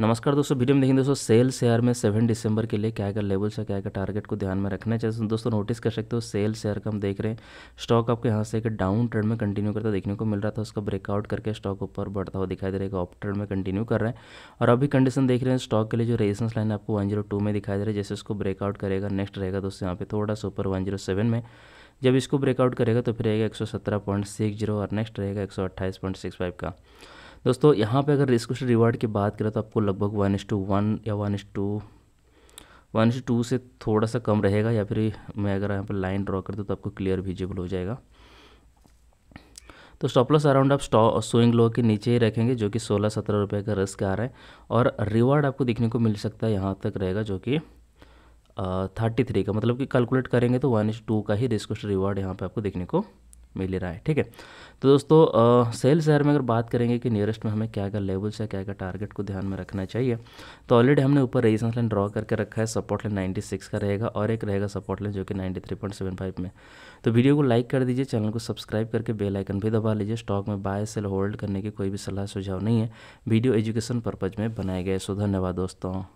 नमस्कार दोस्तों वीडियो में देखेंगे दोस्तों सेल शेयर में सेवन दिसंबर के लिए क्या क्या लेवल्स है क्या क्या टारगेट को ध्यान में रखना है जैसे दोस्तों नोटिस कर सकते हो सेल शेयर का हम देख रहे हैं स्टॉक आपके यहाँ से एक डाउन ट्रेंड में कंटिन्यू करता देखने को मिल रहा था उसका ब्रेकआउट करके स्टॉक ऊपर बढ़ता हुआ दिखाई दे रहा है ऑफ ट्रेंड में कंटिन्यू कर रहे हैं और अभी कंडीशन देख रहे हैं स्टॉक के लिए जो रेजिस्टेंस लाइन आपको वन में दिखाई दे रहा है जैसे उसको ब्रेकआउट करेगा नेक्स्ट रहेगा दोस्तों यहाँ पे थोड़ा सा ऊपर वन में जब इसको ब्रेकआउट करेगा तो फिर रहेगा एक और नेक्स्ट रहेगा एक का दोस्तों यहाँ पे अगर रिस्क टू रिवार्ड की बात करें तो आपको लगभग वन इस टू वन या one is to one is two से थोड़ा सा कम रहेगा या फिर मैं अगर यहाँ पर लाइन ड्रॉ कर दूँ तो आपको क्लियर विजिबल हो जाएगा तो स्टॉप लॉस अराउंड आप स्टॉ स्विंग लो के नीचे ही रखेंगे जो कि सोलह सत्रह रुपये का रिस्क आ रहा है और रिवार्ड आपको देखने को मिल सकता है यहाँ तक रहेगा जो कि थर्टी थ्री का मतलब कि कैलकुलेट करेंगे तो वन इस टू का ही रिस्क रिवार्ड यहाँ पे आपको देखने को मिल ही रहा है ठीक है तो दोस्तों सेल शहर में अगर बात करेंगे कि नियरेस्ट में हमें क्या क्या लेवल्स है क्या क्या टारगेट को ध्यान में रखना चाहिए तो ऑलरेडी हमने ऊपर रेजिस्टेंस लाइन ड्रॉ करके रखा है सपोर्ट लाइन 96 का रहेगा और एक रहेगा सपोर्ट लाइन जो कि 93.75 में तो वीडियो को लाइक कर दीजिए चैनल को सब्सक्राइब करके बेलाइकन भी दबा लीजिए स्टॉक में बाय सेल होल्ड करने की कोई भी सलाह सुझाव नहीं है वीडियो एजुकेशन पर्पज़ में बनाए गए सो धन्यवाद दोस्तों